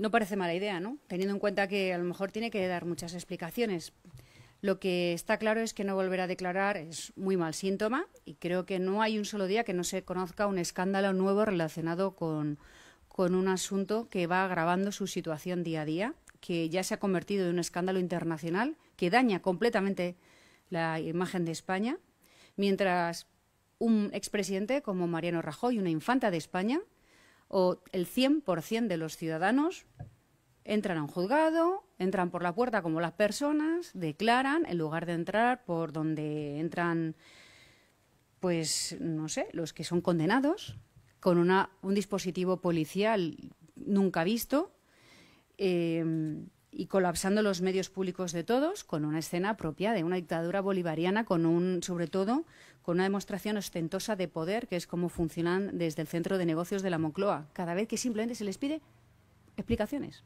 no parece mala idea, ¿no? Teniendo en cuenta que a lo mejor tiene que dar muchas explicaciones. Lo que está claro es que no volver a declarar es muy mal síntoma y creo que no hay un solo día que no se conozca un escándalo nuevo relacionado con, con un asunto que va agravando su situación día a día, que ya se ha convertido en un escándalo internacional que daña completamente la imagen de España, mientras un expresidente como Mariano Rajoy, una infanta de España, o el 100% de los ciudadanos entran a un juzgado, entran por la puerta como las personas, declaran, en lugar de entrar por donde entran, pues, no sé, los que son condenados, con una, un dispositivo policial nunca visto em, y colapsando los medios públicos de todos con una escena propia de una dictadura bolivariana, con un, sobre todo con una demostración ostentosa de poder, que es como funcionan desde el centro de negocios de la Moncloa, cada vez que simplemente se les pide explicaciones.